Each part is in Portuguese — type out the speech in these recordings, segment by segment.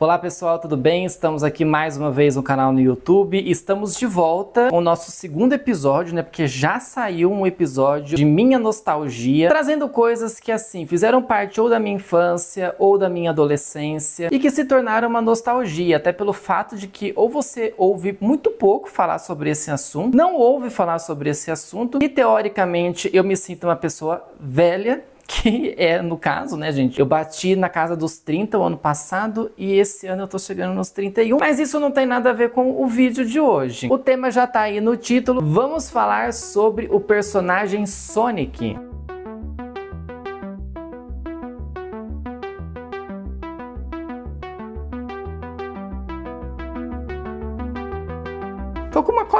Olá pessoal, tudo bem? Estamos aqui mais uma vez no canal no YouTube. Estamos de volta com o nosso segundo episódio, né? Porque já saiu um episódio de minha nostalgia, trazendo coisas que assim fizeram parte ou da minha infância ou da minha adolescência e que se tornaram uma nostalgia, até pelo fato de que ou você ouve muito pouco falar sobre esse assunto, não ouve falar sobre esse assunto e teoricamente eu me sinto uma pessoa velha que é no caso, né, gente? Eu bati na casa dos 30 o ano passado e esse ano eu tô chegando nos 31, mas isso não tem nada a ver com o vídeo de hoje. O tema já tá aí no título. Vamos falar sobre o personagem Sonic.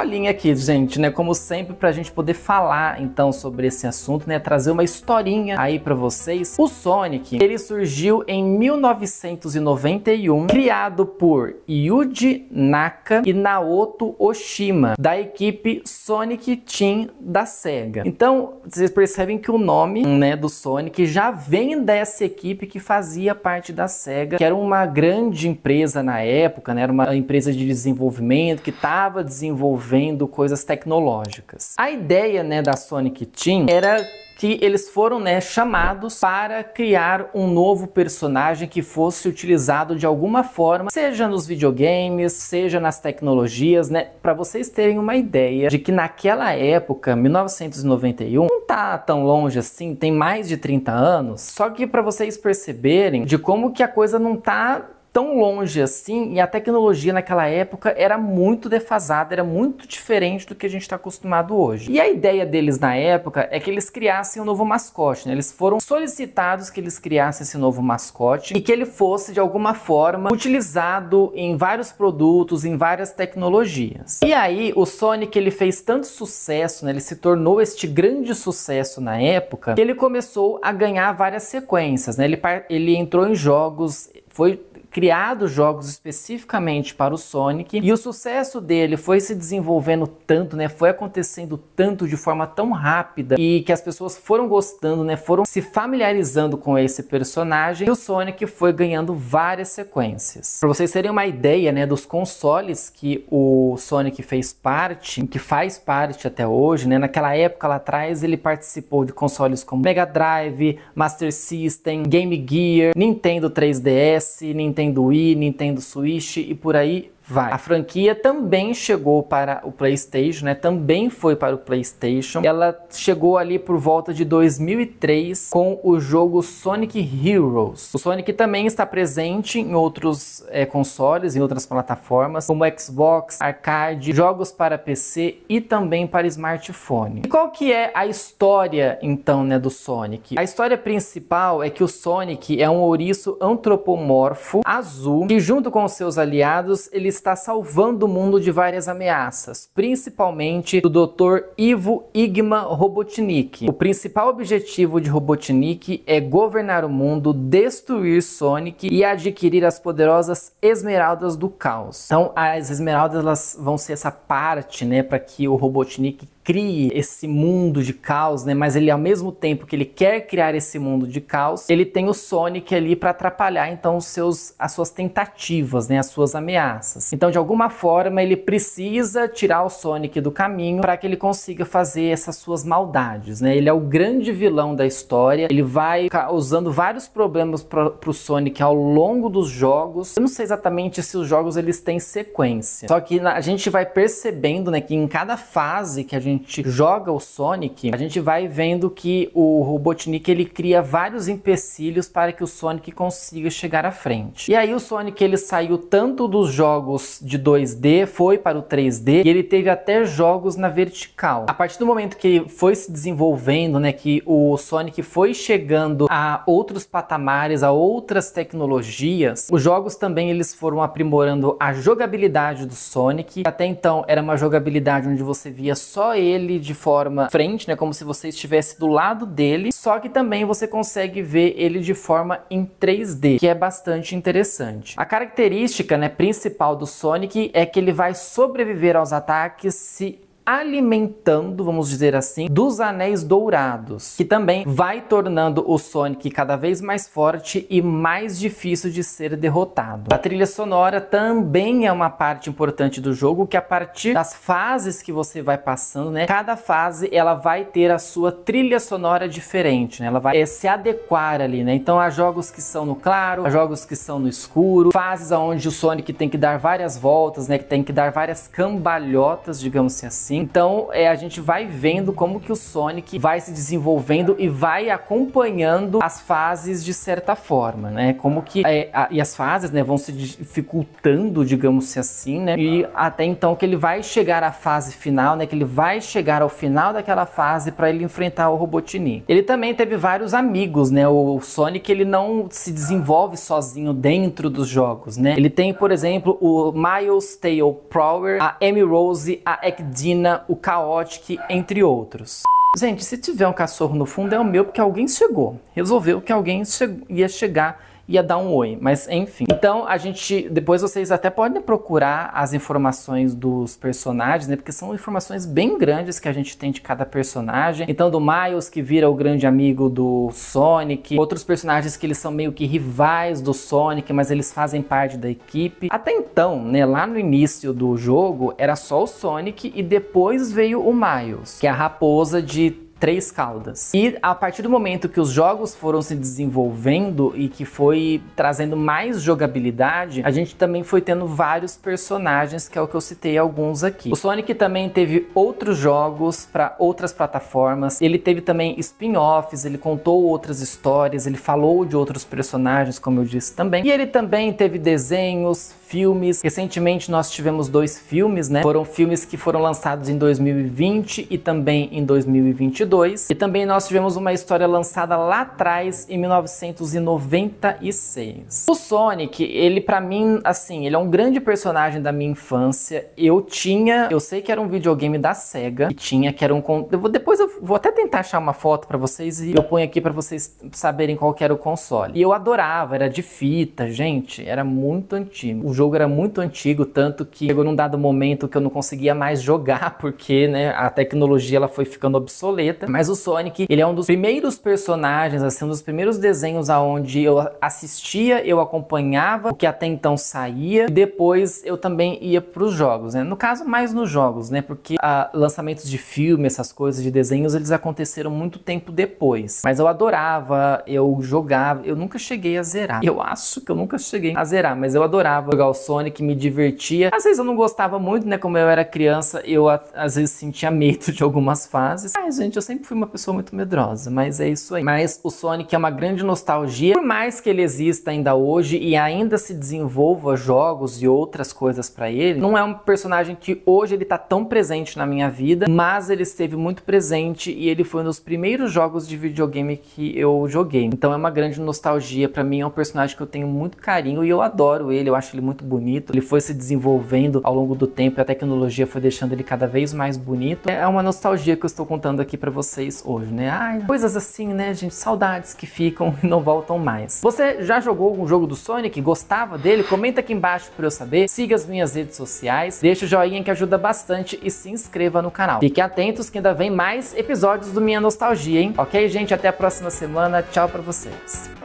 colinha aqui, gente, né? Como sempre, para a gente poder falar então sobre esse assunto, né? Trazer uma historinha aí para vocês. O Sonic, ele surgiu em 1991, criado por Yuji Naka e Naoto Oshima, da equipe Sonic Team da SEGA. Então, vocês percebem que o nome, né, do Sonic já vem dessa equipe que fazia parte da SEGA, que era uma grande empresa na época, né? Era uma empresa de desenvolvimento que estava desenvolvendo desenvolvendo coisas tecnológicas. A ideia né, da Sonic Team era que eles foram né, chamados para criar um novo personagem que fosse utilizado de alguma forma, seja nos videogames, seja nas tecnologias, né, para vocês terem uma ideia de que naquela época, 1991, não tá tão longe assim, tem mais de 30 anos, só que para vocês perceberem de como que a coisa não tá tão longe assim e a tecnologia naquela época era muito defasada, era muito diferente do que a gente está acostumado hoje. E a ideia deles na época é que eles criassem um novo mascote, né? eles foram solicitados que eles criassem esse novo mascote e que ele fosse de alguma forma utilizado em vários produtos, em várias tecnologias. E aí o Sonic ele fez tanto sucesso, né? ele se tornou este grande sucesso na época que ele começou a ganhar várias sequências, né? ele, ele entrou em jogos, foi criado jogos especificamente para o Sonic e o sucesso dele foi se desenvolvendo tanto, né? Foi acontecendo tanto de forma tão rápida e que as pessoas foram gostando, né? Foram se familiarizando com esse personagem e o Sonic foi ganhando várias sequências. Para vocês terem uma ideia, né, dos consoles que o Sonic fez parte, que faz parte até hoje, né? Naquela época lá atrás ele participou de consoles como Mega Drive, Master System, Game Gear, Nintendo 3DS, Nintendo Nintendo Wii, Nintendo Switch e por aí vai. A franquia também chegou para o PlayStation, né? Também foi para o PlayStation. Ela chegou ali por volta de 2003 com o jogo Sonic Heroes. O Sonic também está presente em outros é, consoles, em outras plataformas, como Xbox, arcade, jogos para PC e também para smartphone. E qual que é a história então, né, do Sonic? A história principal é que o Sonic é um ouriço antropomorfo azul que junto com seus aliados ele está salvando o mundo de várias ameaças, principalmente do Dr. Ivo Igma Robotnik. O principal objetivo de Robotnik é governar o mundo, destruir Sonic e adquirir as poderosas esmeraldas do caos. Então, as esmeraldas elas vão ser essa parte, né, para que o Robotnik crie esse mundo de caos, né? Mas ele ao mesmo tempo que ele quer criar esse mundo de caos, ele tem o Sonic ali para atrapalhar então os seus as suas tentativas, né, as suas ameaças. Então de alguma forma ele precisa tirar o Sonic do caminho para que ele consiga fazer essas suas maldades, né? Ele é o grande vilão da história, ele vai causando vários problemas para o Sonic ao longo dos jogos. Eu não sei exatamente se os jogos eles têm sequência. Só que a gente vai percebendo, né, que em cada fase que a gente gente joga o Sonic, a gente vai vendo que o Robotnik ele cria vários empecilhos para que o Sonic consiga chegar à frente. E aí o Sonic ele saiu tanto dos jogos de 2D, foi para o 3D e ele teve até jogos na vertical. A partir do momento que ele foi se desenvolvendo, né, que o Sonic foi chegando a outros patamares, a outras tecnologias, os jogos também eles foram aprimorando a jogabilidade do Sonic. Até então era uma jogabilidade onde você via só ele de forma frente, né, como se você estivesse do lado dele, só que também você consegue ver ele de forma em 3D, que é bastante interessante. A característica né, principal do Sonic é que ele vai sobreviver aos ataques se alimentando, vamos dizer assim, dos anéis dourados, que também vai tornando o Sonic cada vez mais forte e mais difícil de ser derrotado. A trilha sonora também é uma parte importante do jogo, que a partir das fases que você vai passando, né, cada fase ela vai ter a sua trilha sonora diferente, né? Ela vai é, se adequar ali, né? Então há jogos que são no claro, há jogos que são no escuro, fases onde o Sonic tem que dar várias voltas, né, que tem que dar várias cambalhotas, digamos assim, assim. Então é, a gente vai vendo como que o Sonic vai se desenvolvendo e vai acompanhando as fases de certa forma, né? Como que é, a, e as fases, né, vão se dificultando, digamos assim, né? E até então que ele vai chegar à fase final, né? Que ele vai chegar ao final daquela fase para ele enfrentar o Robotnik. Ele também teve vários amigos, né? O Sonic ele não se desenvolve sozinho dentro dos jogos, né? Ele tem, por exemplo, o Miles Tail Prower, a Amy Rose, a Ekdina o Chaotic, entre outros. Gente, se tiver um cachorro no fundo é o meu porque alguém chegou. Resolveu que alguém che ia chegar ia dar um oi, mas enfim. Então a gente, depois vocês até podem procurar as informações dos personagens, né? Porque são informações bem grandes que a gente tem de cada personagem. Então do Miles que vira o grande amigo do Sonic, outros personagens que eles são meio que rivais do Sonic, mas eles fazem parte da equipe. Até então, né, lá no início do jogo era só o Sonic e depois veio o Miles, que é a raposa de três caudas. E a partir do momento que os jogos foram se desenvolvendo e que foi trazendo mais jogabilidade, a gente também foi tendo vários personagens, que é o que eu citei alguns aqui. O Sonic também teve outros jogos para outras plataformas, ele teve também spin-offs, ele contou outras histórias, ele falou de outros personagens, como eu disse também, e ele também teve desenhos, filmes. Recentemente nós tivemos dois filmes, né? Foram filmes que foram lançados em 2020 e também em 2022. E também nós tivemos uma história lançada lá atrás em 1996. O Sonic, ele para mim, assim, ele é um grande personagem da minha infância. Eu tinha, eu sei que era um videogame da Sega e tinha que era um depois eu vou até tentar achar uma foto para vocês e eu ponho aqui para vocês saberem qual era o console. E eu adorava, era de fita, gente, era muito antigo. O jogo era muito antigo, tanto que chegou num dado momento que eu não conseguia mais jogar, porque né, a tecnologia ela foi ficando obsoleta. Mas o Sonic, ele é um dos primeiros personagens, assim, um dos primeiros desenhos aonde eu assistia, eu acompanhava o que até então saía, e depois eu também ia para os jogos, né? No caso, mais nos jogos, né? Porque ah, lançamentos de filme, essas coisas de desenhos, eles aconteceram muito tempo depois. Mas eu adorava, eu jogava, eu nunca cheguei a zerar. Eu acho que eu nunca cheguei a zerar, mas eu adorava jogar jogar o Sonic, me divertia. Às vezes eu não gostava muito, né? Como eu era criança, eu às vezes sentia medo de algumas fases. Mas, gente, eu sempre fui uma pessoa muito medrosa, mas é isso aí. Mas o Sonic é uma grande nostalgia, por mais que ele exista ainda hoje e ainda se desenvolva jogos e outras coisas para ele, não é um personagem que hoje ele tá tão presente na minha vida, mas ele esteve muito presente e ele foi um dos primeiros jogos de videogame que eu joguei. Então é uma grande nostalgia para mim, é um personagem que eu tenho muito carinho e eu adoro ele, eu acho ele muito muito bonito. Ele foi se desenvolvendo ao longo do tempo e a tecnologia foi deixando ele cada vez mais bonito. É uma nostalgia que eu estou contando aqui para vocês hoje, né? Ai, coisas assim, né, gente? Saudades que ficam e não voltam mais. Você já jogou algum jogo do Sonic? Gostava dele? Comenta aqui embaixo para eu saber. Siga as minhas redes sociais, deixa o joinha que ajuda bastante e se inscreva no canal. Fiquem atentos que ainda vem mais episódios do Minha Nostalgia, hein? Ok, gente? Até a próxima semana. Tchau para vocês.